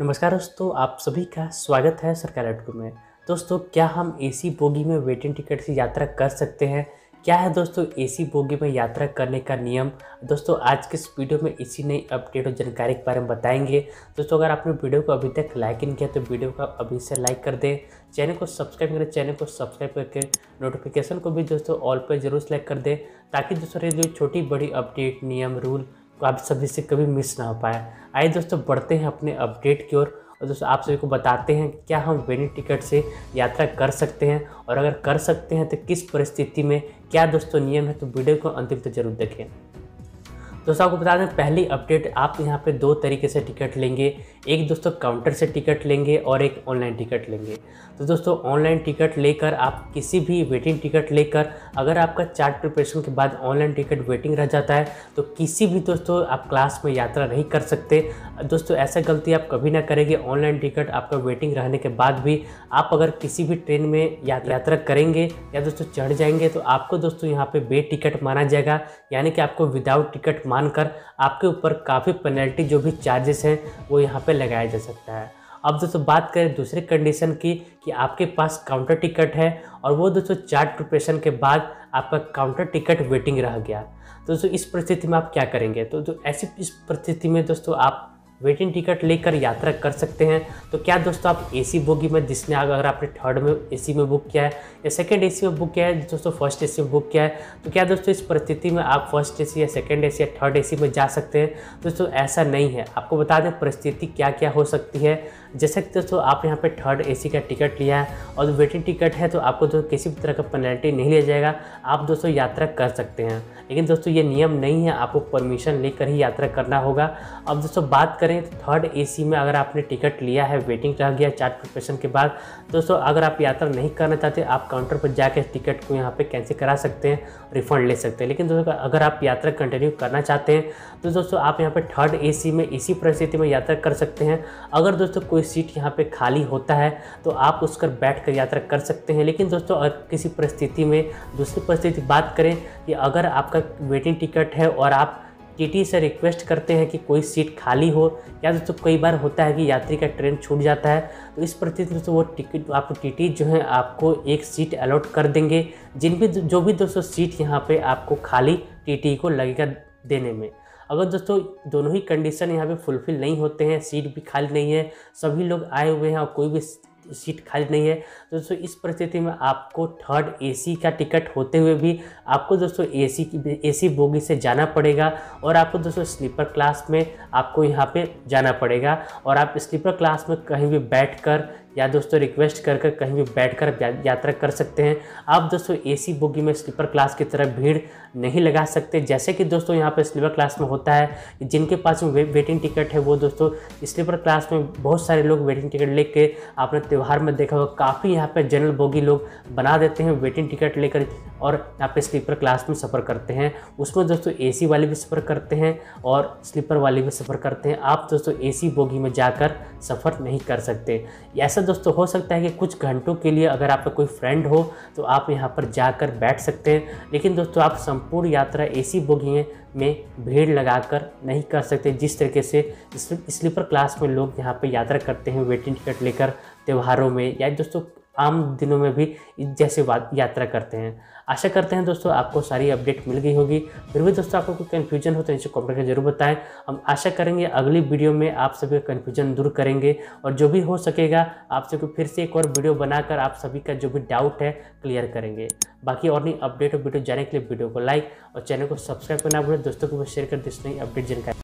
नमस्कार दोस्तों आप सभी का स्वागत है सरकार अटकू में दोस्तों क्या हम एसी बोगी में वेटिंग टिकट से यात्रा कर सकते हैं क्या है दोस्तों एसी बोगी में यात्रा करने का नियम दोस्तों आज के इस वीडियो में इसी नई अपडेट और जानकारी के बारे में बताएंगे दोस्तों अगर आपने वीडियो को अभी तक लाइक नहीं किया तो वीडियो को अभी से लाइक कर दें चैनल को सब्सक्राइब करें चैनल को सब्सक्राइब करके नोटिफिकेशन को भी दोस्तों ऑल पर जरूर सेलेक्ट कर दें ताकि दोस्तों जो छोटी बड़ी अपडेट नियम रूल आप सभी से कभी मिस ना हो पाए आइए दोस्तों बढ़ते हैं अपने अपडेट की ओर और, और दोस्तों आप सभी को बताते हैं कि क्या हम वेनी टिकट से यात्रा कर सकते हैं और अगर कर सकते हैं तो किस परिस्थिति में क्या दोस्तों नियम है तो वीडियो को अंतिम तक तो जरूर देखें दोस्तों आपको बता दें पहली अपडेट आप यहाँ पे दो तरीके से टिकट लेंगे एक दोस्तों काउंटर से टिकट लेंगे और एक ऑनलाइन टिकट लेंगे तो दोस्तों ऑनलाइन टिकट लेकर आप किसी भी वेटिंग टिकट लेकर अगर आपका चार्ट प्रिपरेशन के बाद ऑनलाइन टिकट वेटिंग रह जाता है तो किसी भी दोस्तों आप क्लास में यात्रा नहीं कर सकते दोस्तों ऐसा गलती आप कभी ना करेंगे ऑनलाइन टिकट आपका वेटिंग रहने के बाद भी आप अगर किसी भी ट्रेन में यात्रा करेंगे या दोस्तों चढ़ जाएंगे तो आपको दोस्तों यहाँ पर बे टिकट माना जाएगा यानी कि आपको विदाउट टिकट मानकर आपके ऊपर काफ़ी पेनल्टी जो भी चार्जेस हैं वो यहाँ पे लगाया जा सकता है अब दोस्तों बात करें दूसरे कंडीशन की कि आपके पास काउंटर टिकट है और वो दोस्तों चार्ट प्रिपरेशन के बाद आपका काउंटर टिकट वेटिंग रह गया तो दोस्तों इस परिस्थिति में आप क्या करेंगे तो जो तो ऐसी इस परिस्थिति में दोस्तों आप वेटिंग टिकट लेकर यात्रा कर सकते हैं तो क्या दोस्तों आप एसी बोगी में जिसने अगर आपने थर्ड में एसी में बुक किया है या सेकेंड एसी में बुक किया है दोस्तों फर्स्ट एसी में बुक किया है तो क्या दोस्तों इस परिस्थिति में आप फर्स्ट एसी या सेकेंड एसी या थर्ड एसी में जा सकते हैं दोस्तों ऐसा नहीं है आपको बता दें परिस्थिति क्या क्या हो सकती है जैसे कि दोस्तों आप यहाँ पर थर्ड ए का टिकट लिया है और वेटिंग टिकट है तो आपको जो किसी भी तरह का पेनल्टी नहीं लिया जाएगा आप दोस्तों यात्रा कर सकते हैं लेकिन दोस्तों ये नियम नहीं है आपको परमिशन लेकर ही यात्रा करना होगा अब दोस्तों बात करें तो थर्ड एसी में अगर आपने टिकट लिया है वेटिंग रह गया चार्ट प्रिपरेशन के बाद दोस्तों अगर आप यात्रा नहीं करना चाहते आप काउंटर पर जाकर टिकट को यहाँ पे कैंसिल करा सकते हैं रिफंड ले सकते हैं लेकिन दोस्तों अगर आप यात्रा कंटिन्यू करना चाहते हैं तो दोस्तों आप यहाँ पर थर्ड ए में इसी परिस्थिति में यात्रा कर सकते हैं अगर दोस्तों कोई सीट यहाँ पर खाली होता है तो आप उस पर बैठ कर यात्रा कर सकते हैं लेकिन दोस्तों अगर किसी परिस्थिति में दूसरी परिस्थिति बात करें कि अगर आपका वेटिंग टिकट है और आप टीटी से रिक्वेस्ट करते हैं कि कोई सीट खाली हो या दोस्तों कई बार होता है कि यात्री का ट्रेन छूट जाता है तो इस परिस्थिति में दोस्तों वो टिकट आपको टीटी जो है आपको एक सीट अलॉट कर देंगे जिन भी जो भी दोस्तों सीट यहाँ पर आपको खाली टीटी को लगेगा देने में अगर दोस्तों दोनों ही कंडीशन यहाँ पे फुलफिल नहीं होते हैं सीट भी खाली नहीं है सभी लोग आए हुए हैं और कोई भी सीट खाली नहीं है दोस्तों इस परिस्थिति में आपको थर्ड एसी का टिकट होते हुए भी आपको दोस्तों एसी की एसी बोगी से जाना पड़ेगा और आपको दोस्तों स्लीपर क्लास में आपको यहाँ पे जाना पड़ेगा और आप स्लीपर क्लास में कहीं भी बैठ कर या दोस्तों रिक्वेस्ट कर कर कहीं भी बैठकर यात्रा कर सकते हैं आप दोस्तों एसी बोगी में स्लीपर क्लास की तरह भीड़ नहीं लगा सकते जैसे कि दोस्तों यहाँ पर स्लीपर क्लास में होता है जिनके पास में वेटिंग टिकट है वो दोस्तों स्लीपर क्लास में बहुत सारे लोग वेटिंग टिकट ले कर आपने त्यौहार में देखा होगा काफ़ी यहाँ पर जनरल बोगी लोग बना देते हैं वेटिंग टिकट लेकर और यहाँ पे स्लीपर क्लास में सफ़र करते हैं उसमें दोस्तों सी वाले भी सफ़र करते हैं और स्लीपर वाले भी सफ़र करते हैं आप दोस्तों सी बोगी में जाकर सफ़र नहीं कर सकते ऐसा दोस्तों हो सकता है कि कुछ घंटों के लिए अगर आपका कोई फ्रेंड हो तो आप यहाँ पर जाकर बैठ सकते हैं लेकिन दोस्तों आप संपूर्ण यात्रा एसी सी में भीड़ लगाकर नहीं कर सकते जिस तरीके से स्लीपर क्लास में लोग यहाँ पर यात्रा करते हैं वेटिंग टिकट लेकर त्यौहारों में या दोस्तों आम दिनों में भी जैसे यात्रा करते हैं आशा करते हैं दोस्तों आपको सारी अपडेट मिल गई होगी फिर भी दोस्तों आपको कोई कन्फ्यूजन हो तो नीचे कॉमेंट में जरूर बताएं हम आशा करेंगे अगली वीडियो में आप सभी का कन्फ्यूजन दूर करेंगे और जो भी हो सकेगा आप सबको फिर से एक और वीडियो बनाकर आप सभी का जो भी डाउट है क्लियर करेंगे बाकी और नई अपडेट और वीडियो जाने के लिए वीडियो को लाइक और चैनल को सब्सक्राइब करना भूलें दोस्तों को शेयर कर दिस नई अपडेट जानकारी